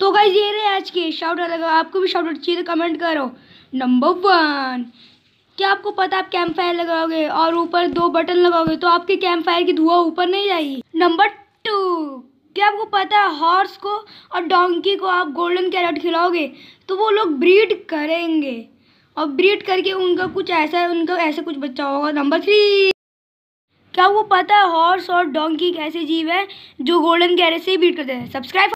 तो गाइज ये रहे आज के शाउट अलग आपको भी शाउट चाहिए तो कमेंट करो नंबर वन क्या आपको पता आप कैंप फायर लगाओगे और ऊपर दो बटन लगाओगे तो आपके कैंप फायर की धुआं ऊपर नहीं जाएगी नंबर टू क्या आपको पता है हॉर्स को और डोंकी को आप गोल्डन कैरेट खिलाओगे तो वो लोग ब्रीड करेंगे और ब्रीड करके उनका कुछ ऐसा उनका ऐसा कुछ बच्चा होगा नंबर थ्री क्या आपको पता है हॉर्स और डोंकी एक ऐसे जीव है जो गोल्डन कैरेट से ही ब्रीड करते हैं सब्सक्राइब